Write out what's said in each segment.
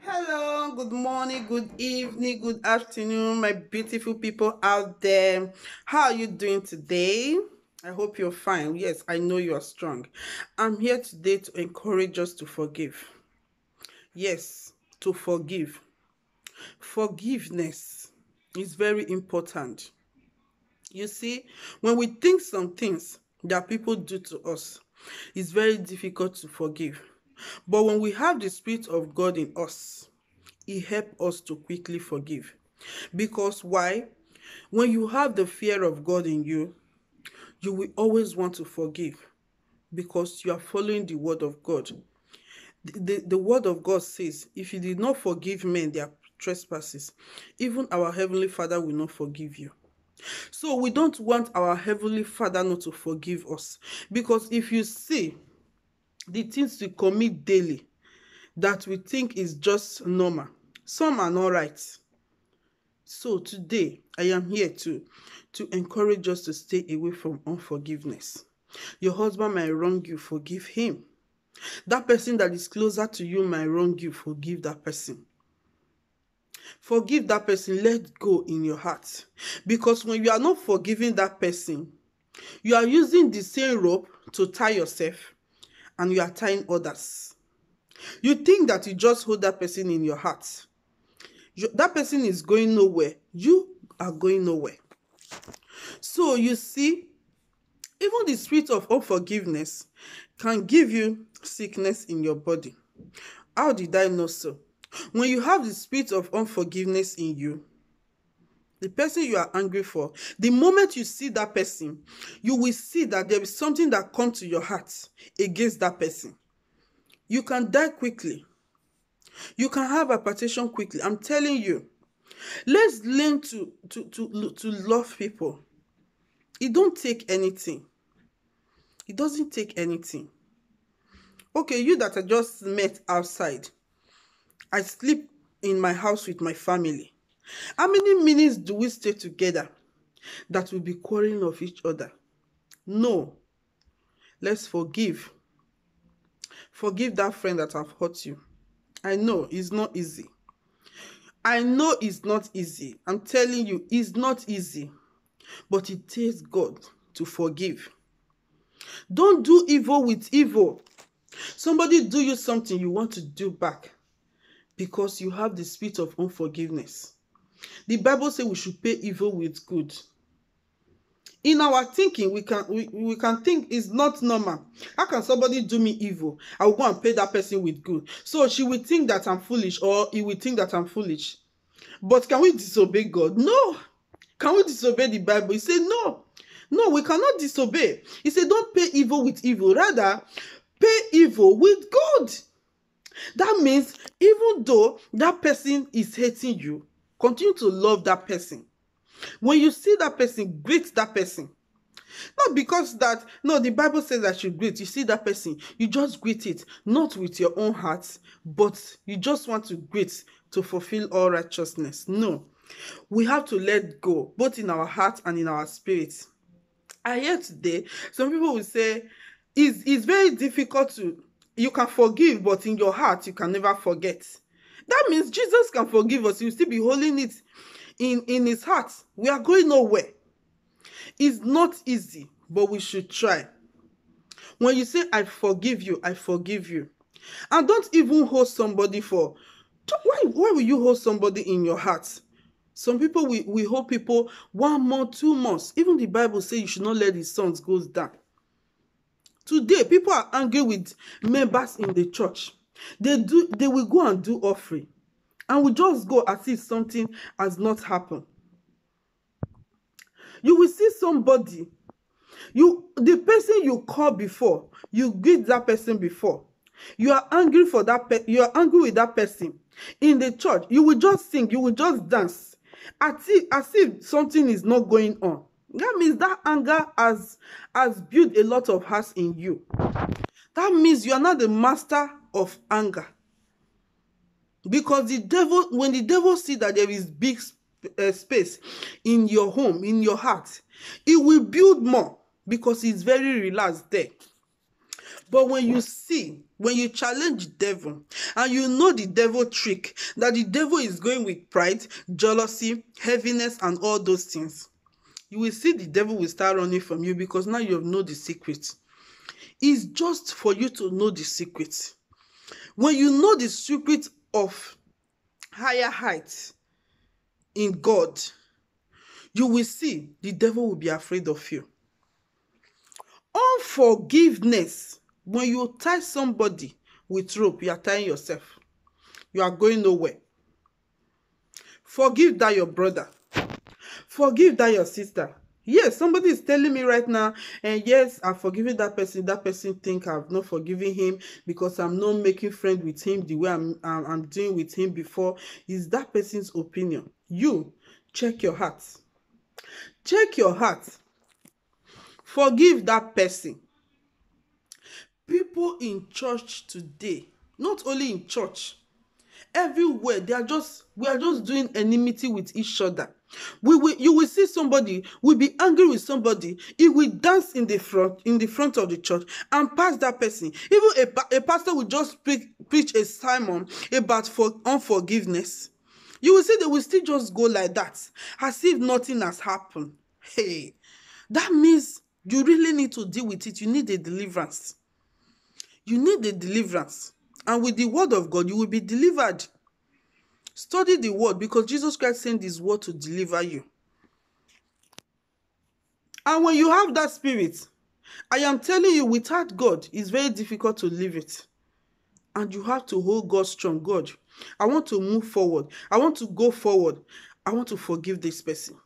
Hello, good morning, good evening, good afternoon, my beautiful people out there. How are you doing today? I hope you're fine. Yes, I know you are strong. I'm here today to encourage us to forgive. Yes, to forgive. Forgiveness is very important. You see, when we think some things that people do to us, it's very difficult to forgive but when we have the Spirit of God in us, He helps us to quickly forgive. Because why? When you have the fear of God in you, you will always want to forgive because you are following the word of God. The, the, the word of God says, if you did not forgive men their trespasses, even our Heavenly Father will not forgive you. So we don't want our Heavenly Father not to forgive us because if you see, the things we commit daily that we think is just normal. Some are not right. So today, I am here to, to encourage us to stay away from unforgiveness. Your husband might wrong you, forgive him. That person that is closer to you might wrong you, forgive that person. Forgive that person, let go in your heart. Because when you are not forgiving that person, you are using the same rope to tie yourself and you are tying others. You think that you just hold that person in your heart. You, that person is going nowhere. You are going nowhere. So you see, even the spirit of unforgiveness can give you sickness in your body. How did I know so? When you have the spirit of unforgiveness in you, the person you are angry for the moment you see that person you will see that there is something that comes to your heart against that person you can die quickly you can have hypertension quickly i'm telling you let's learn to to to to love people it don't take anything it doesn't take anything okay you that i just met outside i sleep in my house with my family How many minutes do we stay together that will be quarreling of each other? No. Let's forgive. Forgive that friend that have hurt you. I know it's not easy. I know it's not easy. I'm telling you, it's not easy. But it takes God to forgive. Don't do evil with evil. Somebody do you something you want to do back because you have the spirit of unforgiveness. The Bible says we should pay evil with good. In our thinking, we can we, we can think it's not normal. How can somebody do me evil? I will go and pay that person with good. So she will think that I'm foolish, or he will think that I'm foolish. But can we disobey God? No. Can we disobey the Bible? He said, No. No, we cannot disobey. He said, Don't pay evil with evil. Rather, pay evil with good. That means, even though that person is hating you, Continue to love that person. When you see that person, greet that person. Not because that, no, the Bible says that you greet. You see that person, you just greet it, not with your own heart, but you just want to greet to fulfill all righteousness. No. We have to let go, both in our heart and in our spirit. I hear today, some people will say, it's, it's very difficult to, you can forgive, but in your heart, you can never forget. That means Jesus can forgive us. He'll still be holding it in, in his heart. We are going nowhere. It's not easy, but we should try. When you say, I forgive you, I forgive you. And don't even hold somebody for. Why, why will you hold somebody in your heart? Some people, we, we hold people one month, two months. Even the Bible says you should not let the sons go down. Today, people are angry with members in the church. They do they will go and do offering and we just go as if something has not happened. You will see somebody, you the person you called before, you greet that person before. You are angry for that you are angry with that person in the church. You will just sing, you will just dance as if, as if something is not going on. That means that anger has has built a lot of hearts in you. That means you are not the master of anger because the devil when the devil see that there is big uh, space in your home in your heart it will build more because he's very relaxed there but when you see when you challenge the devil and you know the devil trick that the devil is going with pride jealousy heaviness and all those things you will see the devil will start running from you because now you have know the secret it's just for you to know the secret When you know the secret of higher heights in God, you will see the devil will be afraid of you. Unforgiveness, when you tie somebody with rope, you are tying yourself. You are going nowhere. Forgive that your brother. Forgive that your sister yes somebody is telling me right now and eh, yes i've forgiven that person that person think i've not forgiven him because i'm not making friend with him the way i'm, I'm doing with him before is that person's opinion you check your heart check your heart forgive that person people in church today not only in church everywhere they are just we are just doing enmity with each other We will, you will see somebody will be angry with somebody. He will dance in the front in the front of the church and pass that person. Even a, a pastor will just pre- preach a sermon about for unforgiveness. You will see they will still just go like that, as if nothing has happened. Hey, that means you really need to deal with it. You need a deliverance. You need a deliverance, and with the word of God, you will be delivered. Study the word because Jesus Christ sent his word to deliver you. And when you have that spirit, I am telling you, without God, it's very difficult to live it. And you have to hold God strong. God, I want to move forward. I want to go forward. I want to forgive this person.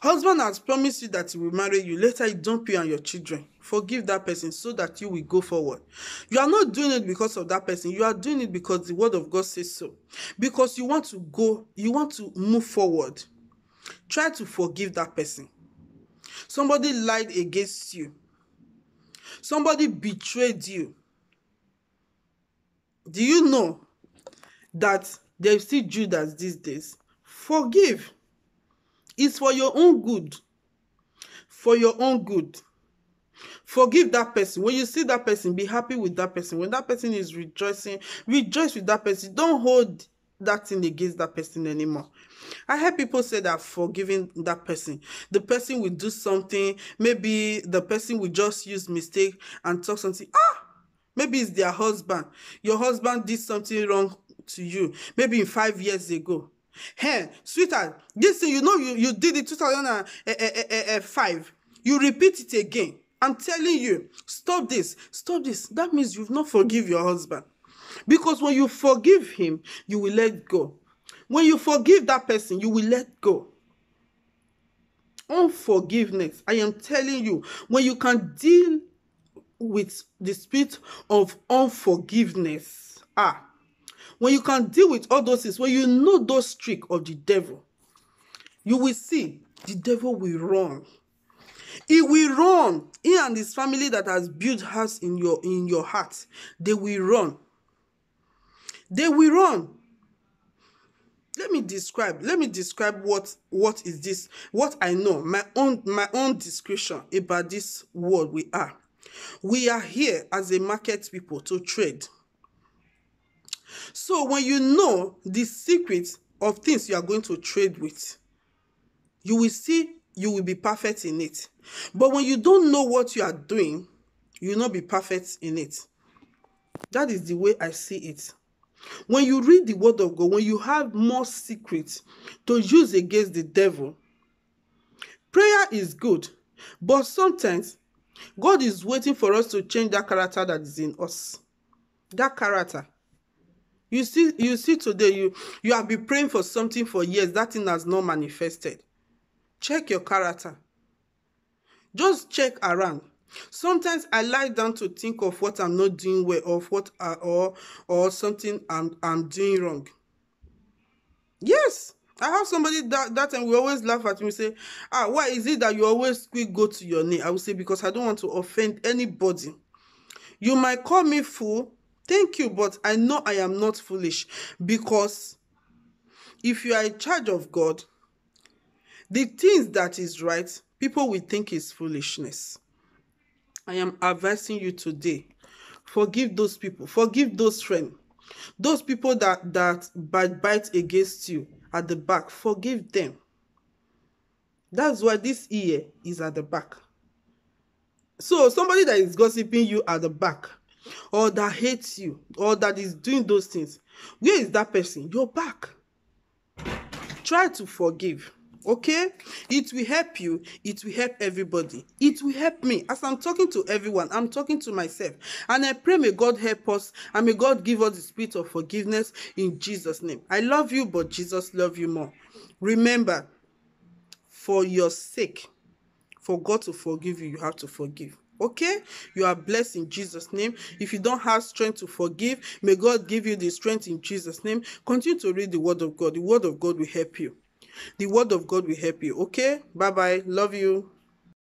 Husband has promised you that he will marry you. Later, he dump you and your children. Forgive that person so that you will go forward. You are not doing it because of that person. You are doing it because the word of God says so. Because you want to go, you want to move forward. Try to forgive that person. Somebody lied against you. Somebody betrayed you. Do you know that they is still Judas these days? Forgive. It's for your own good. For your own good. Forgive that person. When you see that person, be happy with that person. When that person is rejoicing, rejoice with that person. Don't hold that thing against that person anymore. I heard people say that forgiving that person, the person will do something. Maybe the person will just use mistake and talk something. Ah, maybe it's their husband. Your husband did something wrong to you. Maybe in five years ago. Hey, sweetheart, this thing, you know, you, you did it 2005. You repeat it again. I'm telling you, stop this, stop this. That means you've not forgive your husband. Because when you forgive him, you will let go. When you forgive that person, you will let go. Unforgiveness, I am telling you, when you can deal with the spirit of unforgiveness, ah, when you can deal with all those things when you know those trick of the devil you will see the devil will run he will run he and his family that has built house in your in your heart they will run they will run let me describe let me describe what what is this what i know my own my own description about this world we are we are here as a market people to trade So when you know the secret of things you are going to trade with, you will see you will be perfect in it. But when you don't know what you are doing, you will not be perfect in it. That is the way I see it. When you read the word of God, when you have more secrets to use against the devil, prayer is good, but sometimes God is waiting for us to change that character that is in us. That character you see you see today you you have been praying for something for years that thing has not manifested check your character just check around sometimes i lie down to think of what i'm not doing well of what I, uh, or or something i'm i'm doing wrong yes i have somebody that that time we always laugh at me say ah why is it that you always quick go to your knee i will say because i don't want to offend anybody you might call me fool Thank you, but I know I am not foolish because if you are in charge of God, the things that is right, people will think is foolishness. I am advising you today, forgive those people, forgive those friends, those people that, that bite against you at the back, forgive them. That's why this ear is at the back. So somebody that is gossiping you at the back, or that hates you or that is doing those things where is that person your back try to forgive okay it will help you it will help everybody it will help me as i'm talking to everyone i'm talking to myself and i pray may god help us and may god give us the spirit of forgiveness in jesus name i love you but jesus love you more remember for your sake for god to forgive you you have to forgive Okay, you are blessed in Jesus' name. If you don't have strength to forgive, may God give you the strength in Jesus' name. Continue to read the Word of God. The Word of God will help you. The Word of God will help you. Okay, bye bye. Love you.